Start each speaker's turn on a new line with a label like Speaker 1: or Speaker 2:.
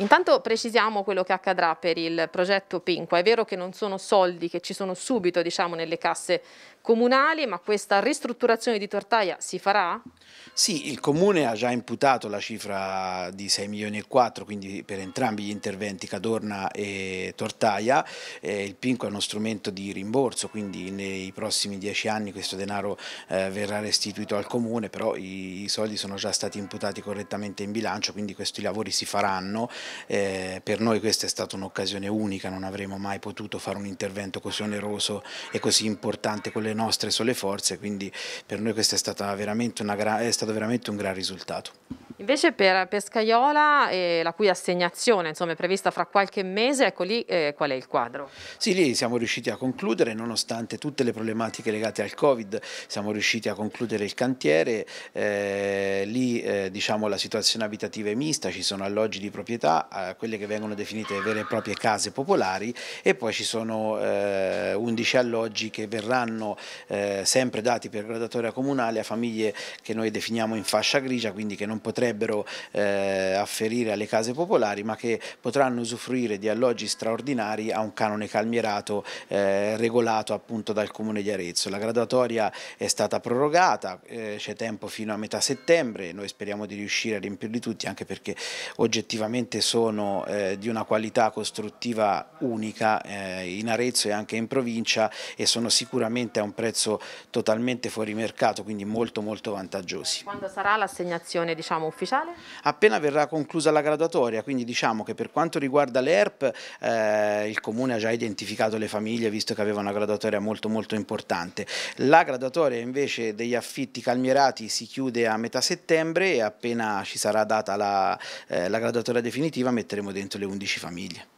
Speaker 1: Intanto precisiamo quello che accadrà per il progetto Pinqua. È vero che non sono soldi che ci sono subito diciamo, nelle casse comunali, ma questa ristrutturazione di Tortaia si farà?
Speaker 2: Sì, il Comune ha già imputato la cifra di 6 milioni e 4, quindi per entrambi gli interventi Cadorna e Tortaia. Eh, il Pinqua è uno strumento di rimborso, quindi nei prossimi 10 anni questo denaro eh, verrà restituito al Comune, però i, i soldi sono già stati imputati correttamente in bilancio, quindi questi lavori si faranno eh, per noi questa è stata un'occasione unica, non avremmo mai potuto fare un intervento così oneroso e così importante con le nostre sole forze, quindi per noi questo è, è stato veramente un gran risultato.
Speaker 1: Invece per Pescaiola, eh, la cui assegnazione insomma, è prevista fra qualche mese, ecco lì eh, qual è il quadro?
Speaker 2: Sì, lì siamo riusciti a concludere, nonostante tutte le problematiche legate al Covid, siamo riusciti a concludere il cantiere, eh, lì eh, diciamo, la situazione abitativa è mista, ci sono alloggi di proprietà, eh, quelle che vengono definite vere e proprie case popolari e poi ci sono 11 eh, alloggi che verranno sempre dati per gradatoria comunale a famiglie che noi definiamo in fascia grigia, quindi che non potrebbero potrebbero eh, afferire alle case popolari ma che potranno usufruire di alloggi straordinari a un canone calmierato eh, regolato appunto dal Comune di Arezzo. La graduatoria è stata prorogata, eh, c'è tempo fino a metà settembre, noi speriamo di riuscire a riempirli tutti anche perché oggettivamente sono eh, di una qualità costruttiva unica eh, in Arezzo e anche in provincia e sono sicuramente a un prezzo totalmente fuori mercato, quindi molto molto vantaggiosi.
Speaker 1: Quando sarà l'assegnazione diciamo, ufficiale?
Speaker 2: Appena verrà conclusa la graduatoria, quindi diciamo che per quanto riguarda l'ERP eh, il Comune ha già identificato le famiglie visto che aveva una graduatoria molto molto importante. La graduatoria invece degli affitti calmierati si chiude a metà settembre e appena ci sarà data la, eh, la graduatoria definitiva metteremo dentro le 11 famiglie.